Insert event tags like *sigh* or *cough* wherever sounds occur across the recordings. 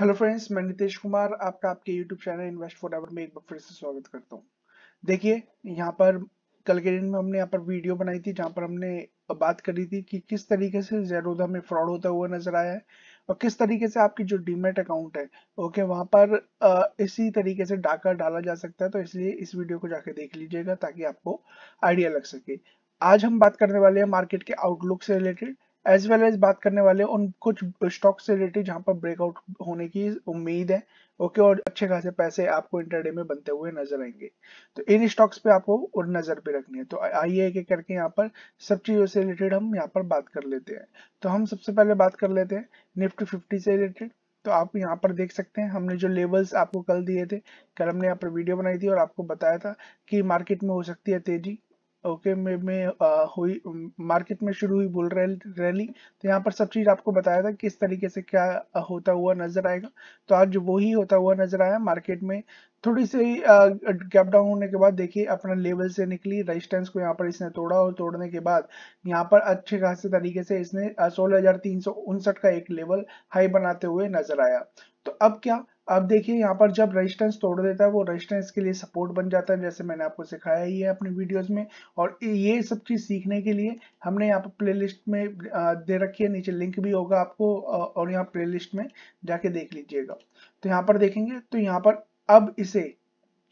hello friends मैं नितेश कुमार आपका आपके यूट्यूब चैनल इन्वेस्ट फॉर एवर में एक बार फिर से स्वागत करता हूँ देखिए यहाँ पर कल के दिन में हमने यहाँ पर वीडियो बनाई थी जहां पर हमने बात करी थी कि किस तरीके से जेरोदा में फ्रॉड होता हुआ नजर आया है और किस तरीके से आपकी जो डीमेट अकाउंट है ओके वहाँ पर इसी तरीके से डाका डाला जा सकता है तो इसलिए इस वीडियो को जाके देख लीजिएगा ताकि आपको आइडिया लग सके आज हम बात करने वाले हैं मार्केट के आउटलुक से रिलेटेड एज वेल एज बात करने वाले उन कुछ स्टॉक से रिलेटेड जहां पर ब्रेकआउट होने की उम्मीद है ओके और अच्छे खासे पैसे आपको इंटरडे में बनते हुए नजर आएंगे तो इन स्टॉक्स पे आपको और नजर पे रखनी है तो आइए एक एक करके यहाँ पर सब चीजों से रिलेटेड हम यहाँ पर बात कर लेते हैं तो हम सबसे पहले बात कर लेते हैं निफ्टी फिफ्टी से रिलेटेड तो आप यहाँ पर देख सकते हैं हमने जो लेवल्स आपको कल दिए थे कल हमने यहाँ पर वीडियो बनाई थी और आपको बताया था कि मार्केट में हो सकती है तेजी ओके में में आ, हुई मार्केट में शुरू हुई बुल रैली तो यहाँ पर सब चीज़ आपको बताया था किस तरीके से क्या होता हुआ नजर आएगा तो आज वो ही होता हुआ नजर आया मार्केट में थोड़ी सी गैप डाउन होने के बाद देखिए अपना लेवल से निकली रेजिस्टेंस को यहाँ पर इसने तोड़ा और तोड़ने के बाद यहाँ पर अच्छे खासे तरीके से इसने सोलह का एक लेवल हाई बनाते हुए नजर आया तो अब क्या अब देखिए यहाँ पर जब रेजिस्टेंस तोड़ देता है वो रेजिस्टेंस के लिए सपोर्ट बन जाता है जैसे मैंने आपको सिखाया ही है अपने वीडियोस में और ये सब चीज़ सीखने के लिए हमने यहाँ पर प्लेलिस्ट में दे रखी है नीचे लिंक भी होगा आपको और यहाँ प्लेलिस्ट में जाके देख लीजिएगा तो यहाँ पर देखेंगे तो यहाँ पर अब इसे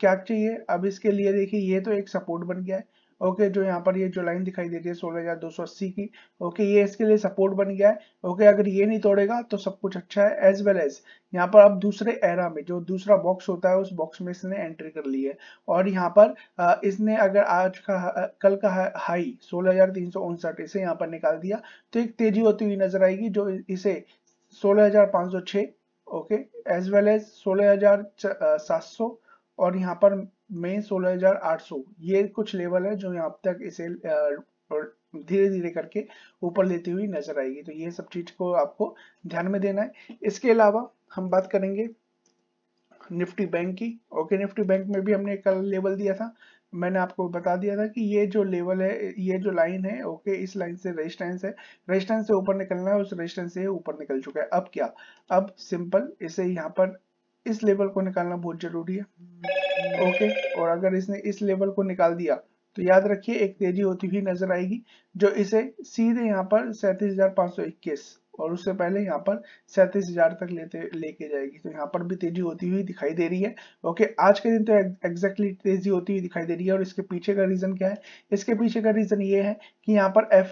क्या चाहिए अब इसके लिए देखिए ये तो एक सपोर्ट बन गया है ओके जो यहाँ पर ये जो लाइन दिखाई दे रही है सोलह हजार दो सौ अस्सी की ओके ये इसके लिए सपोर्ट बन गया है ओके अगर ये नहीं तोड़ेगा तो सब कुछ अच्छा है एज वेल एज यहाँ पर अब दूसरे एरा में जो दूसरा बॉक्स होता है उस बॉक्स में इसने एंट्री कर ली है और यहाँ पर इसने अगर आज का कल का हाई सोलह हजार तीन सौ उनसठ इसे यहाँ पर निकाल दिया तो एक तेजी होती हुई नजर आएगी जो इसे सोलह हजार पाँच सौ छः ओके एज वेल एज सोलह हजार सात सौ और यहाँ पर में 16,800 ये कुछ लेवल है जो यहाँ तक इसे धीरे धीरे करके ऊपर लेती हुई नजर आएगी तो ये सब चीज को आपको ध्यान में देना है इसके अलावा हम बात करेंगे निफ्टी बैंक की ओके निफ्टी बैंक में भी हमने कल लेवल दिया था मैंने आपको बता दिया था कि ये जो लेवल है ये जो लाइन है ओके इस लाइन से रेजिस्टेंस है रेजिस्टेंस से ऊपर निकलना है उस रेजिस्टेंस से ऊपर निकल चुका है अब क्या अब सिंपल इसे यहाँ पर इस लेवल को निकालना बहुत जरूरी है ओके और अगर इसने इस लेवल को निकाल दिया तो याद रखिए एक तेजी होती हुई नजर आएगी जो इसे सीधे यहाँ पर सैंतीस और उससे पहले यहाँ पर सैंतीस हजार तक लेते लेके जाएगी तो यहाँ पर भी तेजी होती हुई दिखाई दे रही है ओके आज के दिन तो एग्जैक्टली तेजी होती हुई दिखाई दे रही है और इसके पीछे का रीजन क्या है इसके पीछे का रीजन ये है कि यहाँ पर एफ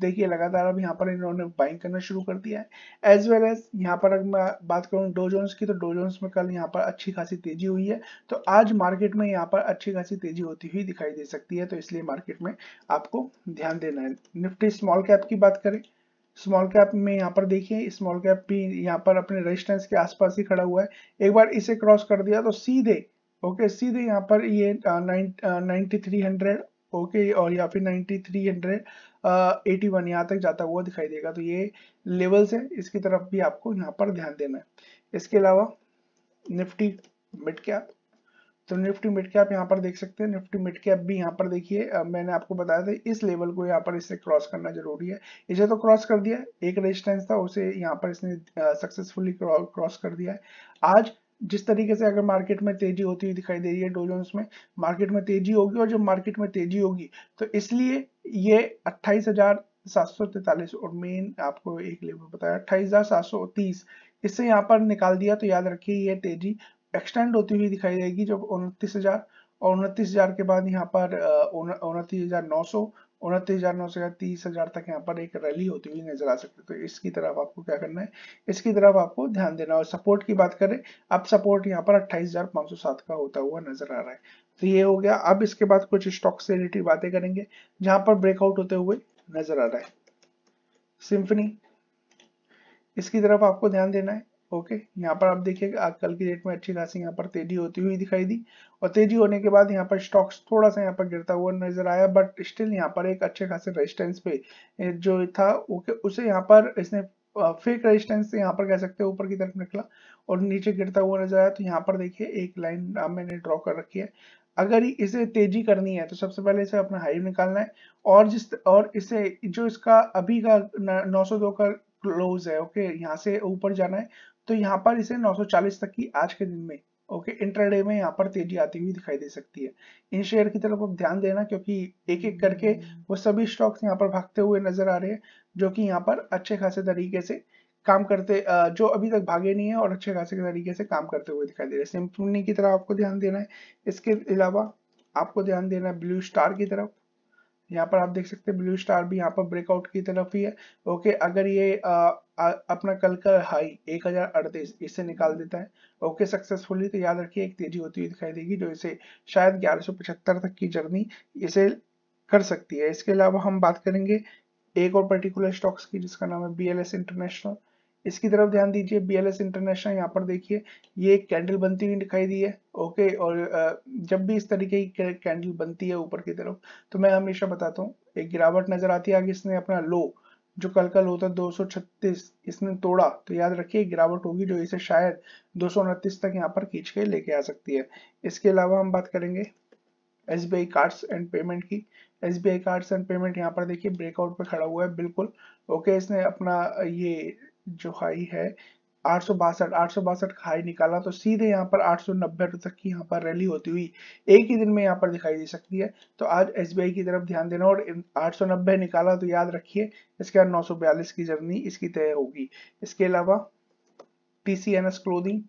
देखिए लगातार अब यहाँ पर इन्होंने बाइंग करना शुरू कर दिया है एज वेल एज यहाँ पर अगर मैं बात करूँ डोजोन्स की तो डोजोन्स में कल यहाँ पर अच्छी खासी तेजी हुई है तो आज मार्केट में यहाँ पर अच्छी खासी तेजी होती हुई दिखाई दे सकती है तो इसलिए मार्केट में आपको ध्यान देना है निफ्टी स्मॉल कैप की बात करें स्मॉल कैप में यहाँ पर देखिए स्मॉल कैप भी यहाँ पर अपने रेजिस्टेंस के आसपास ही खड़ा हुआ है एक बार इसे क्रॉस कर दिया तो सीधे ओके सीधे यहाँ पर ये नाइन्टी थ्री हंड्रेड ओके और या फिर ninety three hundred eighty one यहाँ तक जाता हुआ दिखाई देगा तो ये लेवल्स है इसकी तरफ भी आपको यहाँ पर ध्यान देना है इसके अलावा निफ्टी मिड कैप तो निफ्टी मिड कैप यहाँ पर देख सकते हैं निफ्टी मिड कैप भी यहाँ पर देखिए मैंने आपको बताया था इस लेवल को यहाँ पर इसे क्रॉस करना जरूरी है इसे तो क्रॉस कर दिया एक रेजिस्टेंस था उसे यहाँ पर इसने सक्सेसफुली क्रॉस कर दिया है आज जिस तरीके से अगर मार्केट में तेजी होती हुई दिखाई दे रही है डोजोन्स में मार्केट में तेजी होगी और जब मार्केट में तेजी होगी तो इसलिए ये अट्ठाईस हजार सात सौ तैतालीस और मेन आपको एक लेवल बताया अट्ठाईस हजार सात सौ तीस इससे यहाँ पर निकाल दिया तो याद रखिए ये तेजी एक्सटेंड होती हुई दिखाई देगी जब उनतीस हजार और उनतीस हजार के बाद यहाँ पर उनतीस हजार नौ सौ उनतीस हजार नौ सौ तीस हजार तक यहाँ पर एक रैली होती हुई नजर आ सकती है तो इसकी तरफ आपको क्या करना है इसकी तरफ आपको ध्यान देना और सपोर्ट की बात करें अब सपोर्ट यहाँ पर अट्ठाईस का होता हुआ नजर आ रहा है तो ये हो गया अब इसके बाद कुछ स्टॉक से रिलेटेड बातें करेंगे जहां पर ब्रेकआउट होते हुए नजर आ रहा है सिम्फनी इसकी तरफ आपको ध्यान देना है ओके यहाँ पर आप देखिएगा कल की डेट में अच्छी खासी यहाँ पर तेजी होती हुई दिखाई दी और तेजी होने के बाद यहाँ पर स्टॉक्स थोड़ा सा यहाँ पर गिरता हुआ नजर आया बट स्टिल यहाँ पर एक अच्छे खासे रेजिस्टेंस पे जो था ओके उसे यहाँ पर इसने फेक रेजिस्टेंस से यहाँ पर कह सकते हैं ऊपर की तरफ निकला और नीचे गिरता हुआ नजर आया तो यहाँ पर देखिए एक लाइन मैंने ड्रॉ कर रखी है अगर इसे तेजी करनी है तो सबसे पहले इसे अपना हाई निकालना है और जिस और इसे जो इसका अभी का 902 का क्लोज है ओके यहाँ से ऊपर जाना है तो यहाँ पर इसे 940 तक की आज के दिन में ओके इंटरडे में यहाँ पर तेजी आती हुई दिखाई दे सकती है इन शेयर की तरफ आप ध्यान देना क्योंकि एक एक करके वो सभी स्टॉक्स यहाँ पर भागते हुए नजर आ रहे हैं जो कि यहाँ पर अच्छे खासे तरीके से काम करते जो अभी तक भागे नहीं है और अच्छे खासे तरीके से काम करते हुए दिखाई दे रहे हैं की तरफ आपको ध्यान देना है इसके अलावा आपको ध्यान देना है ब्लू स्टार की तरफ यहाँ पर आप देख सकते हैं ब्लू स्टार भी यहाँ पर ब्रेकआउट की तरफ ही है ओके अगर ये अपना कल का हाई एक इससे निकाल देता है ओके सक्सेसफुली तो याद रखिए एक तेजी होती हुई दिखाई देगी जो इसे शायद ग्यारह तक की जर्नी इसे कर सकती है इसके अलावा हम बात करेंगे एक और पर्टिकुलर स्टॉक्स की जिसका नाम है बी इंटरनेशनल इसकी तरफ ध्यान दीजिए बी एल एस इंटरनेशनल यहाँ पर देखिए ये एक कैंडल बनती हुई दिखाई दी है ओके और जब भी इस तरीके की कैंडल बनती है ऊपर की तरफ तो मैं हमेशा बताता हूँ एक गिरावट नजर आती है आगे इसने अपना लो जो कल कल होता 236 इसने तोड़ा तो याद रखिए गिरावट होगी जो इसे शायद दो तक यहाँ पर खींच के लेके आ सकती है इसके अलावा हम बात करेंगे S B I cards and payment की S B I cards and payment यहाँ पर देखिए ब्रेकआउट पे खड़ा हुआ है बिल्कुल ओके इसने अपना ये जो हाई है आठ सौ हाई निकाला तो सीधे यहाँ पर आठ सौ तक की यहाँ पर रैली होती हुई एक ही दिन में यहाँ पर दिखाई दे सकती है तो आज एस की तरफ ध्यान देना और आठ निकाला तो याद रखिए इसके बाद नौ की जर्नी इसकी तय होगी इसके अलावा टीसीएनएस क्लोदिंग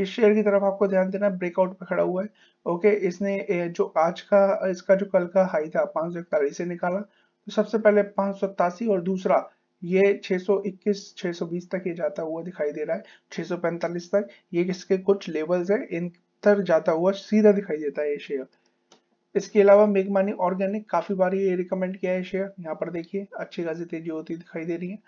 इस शेयर की तरफ आपको ध्यान देना ब्रेकआउट पे खड़ा हुआ है ओके इसने जो आज का इसका जो कल का हाई था पांच से निकाला तो सबसे पहले पांच और दूसरा ये 621 620 तक ये जाता हुआ दिखाई दे रहा है 645 तक ये इसके कुछ लेवल्स है इन तर जाता हुआ सीधा दिखाई देता है ये शेयर इसके अलावा मेघमानी ऑर्गेनिक काफी बार ये रिकमेंड किया है शेयर यहाँ पर देखिए अच्छी खासी तेजी होती दिखाई दे रही है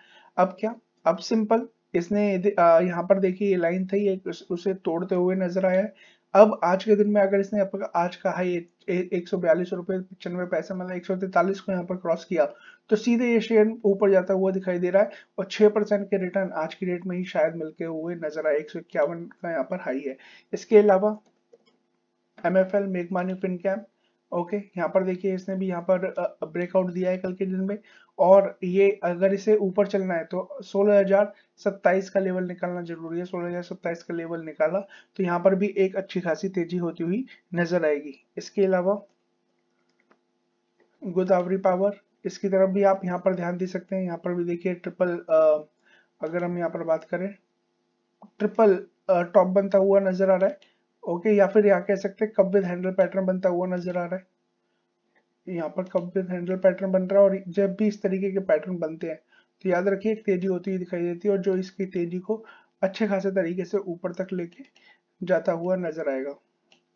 अब क्या अब सिंपल इसने यहाँ पर देखिए ये लाइन थी उसे तोड़ते हुए नजर आया है अब आज के दिन में अगर इसने यहाँ पर आज का हाई एक सौ बयालीस रुपए पचानवे पैसे मतलब एक सौ तैतालीस को यहाँ पर क्रॉस किया तो सीधे ये शेयर ऊपर जाता हुआ दिखाई दे रहा है और छह परसेंट के रिटर्न आज की डेट में ही शायद मिलके हुए नजर आए एक सौ इक्यावन का यहाँ पर हाई है इसके अलावा एम एफ एल मेघमानी फिनकैम ओके यहाँ पर देखिए इसने भी यहाँ पर ब्रेकआउट दिया है कल के दिन में और ये अगर इसे ऊपर चलना है तो 16,027 का लेवल निकालना जरूरी है 16,027 का लेवल निकाला तो यहाँ पर भी एक अच्छी खासी तेजी होती हुई नजर आएगी इसके अलावा गोदावरी पावर इसकी तरफ भी आप यहाँ पर ध्यान दे सकते हैं यहाँ पर भी देखिए ट्रिपल अगर हम यहाँ पर बात करें ट्रिपल टॉप बनता हुआ नजर आ रहा है ओके या फिर यहाँ कह सकते कब विद हैंडल पैटर्न बनता हुआ नजर आ रहा है यहाँ पर कब विद हैंडल पैटर्न बन रहा है और जब भी इस तरीके के पैटर्न बनते हैं तो याद रखिए एक तेजी होती हुई दिखाई देती है और जो इसकी तेजी को अच्छे खासे तरीके से ऊपर तक लेके जाता हुआ नजर आएगा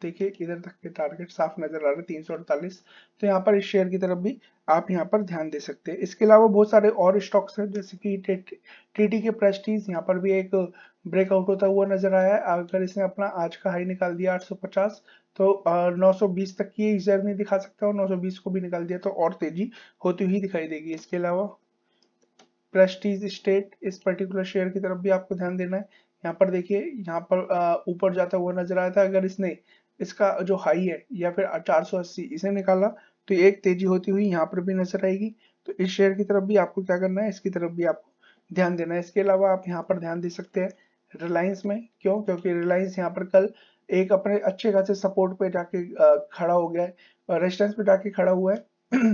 देखिए इधर तक के टारगेट साफ नजर आ रहे तीन सौ अड़तालीस तो यहाँ पर इस शेयर की तरफ भी आप यहाँ पर ध्यान दे सकते हैं इसके अलावा बहुत सारे और स्टॉक्स हैं जैसे कि टीटी के प्रेस्टीज यहाँ पर भी एक ब्रेकआउट होता हुआ नजर आया है अगर इसने अपना आज का हाई निकाल दिया 850 तो आ, 920 तक की रिजर्व नहीं दिखा सकता और 920 को भी निकाल दिया तो और तेजी होती हुई दिखाई देगी इसके अलावा प्रेस्टीज स्टेट इस पर्टिकुलर शेयर की तरफ भी आपको ध्यान देना है यहाँ पर देखिए यहाँ पर ऊपर जाता हुआ नजर आया था अगर इसने इसका जो हाई है या फिर चार इसे निकाला तो एक तेजी होती हुई यहाँ पर भी नजर आएगी तो इस शेयर की तरफ भी आपको क्या करना है इसकी तरफ भी आपको ध्यान देना है इसके अलावा आप यहाँ पर ध्यान दे सकते हैं रिलायंस में क्यों क्योंकि रिलायंस यहाँ पर कल एक अपने अच्छे खासे सपोर्ट पे जाके खड़ा हो गया है रेजिस्टेंस पे जाके खड़ा हुआ है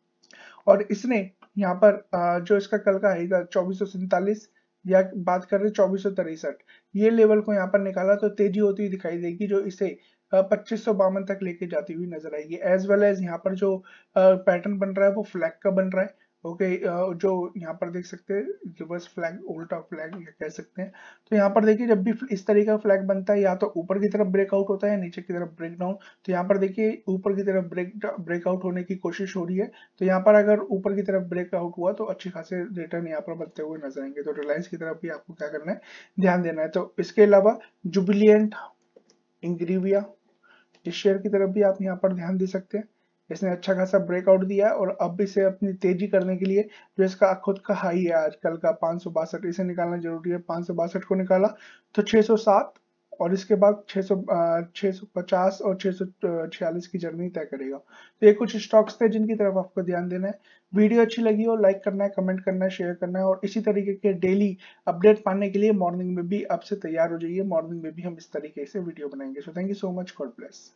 *clears throat* और इसने यहाँ पर जो इसका कल का हाई था चौबीस या बात कर रहे चौबीस ये लेवल को यहाँ पर निकाला तो तेजी होती हुई दिखाई देगी जो इसे पच्चीस सौ बावन तक लेके जाती हुई नजर आएगी एज वेल एज यहाँ पर जो पैटर्न बन रहा है वो फ्लैग का बन रहा है ओके okay, जो यहाँ पर देख सकते हैं रिवर्स फ्लैग उल्टा फ्लैग कह सकते हैं तो यहाँ पर देखिए जब भी इस तरीके का फ्लैग बनता है या तो ऊपर की तरफ ब्रेकआउट होता है नीचे की तरफ ब्रेक डाउन तो यहाँ पर देखिए ऊपर की तरफ ब्रेक ब्रेकआउट होने की कोशिश हो रही है तो यहाँ पर अगर ऊपर की तरफ ब्रेकआउट हुआ तो अच्छे खासे रिटर्न यहाँ पर बनते हुए नजर आएंगे तो रिलायंस की तरफ भी आपको क्या करना है ध्यान देना है तो इसके अलावा जुबिलियंट इंग्रीविया इस शेयर की तरफ भी आप यहाँ पर ध्यान दे सकते हैं इसने अच्छा खासा ब्रेकआउट दिया और अब इसे अपनी तेजी करने के लिए जो इसका खुद का हाई है आजकल का पांच सौ बासठ इसे निकालना जरूरी है पांच सौ बासठ को निकाला तो सौ सात और इसके बाद सौ पचास और छह सौ छियालीस की जर्नी तय करेगा तो ये कुछ स्टॉक्स थे जिनकी तरफ आपको ध्यान देना है वीडियो अच्छी लगी हो लाइक करना है कमेंट करना है शेयर करना है और इसी तरीके के डेली अपडेट पाने के लिए मॉर्निंग में भी आपसे तैयार हो जाइए मॉर्निंग में भी हम इस तरीके से वीडियो बनाएंगे so thank you so much God bless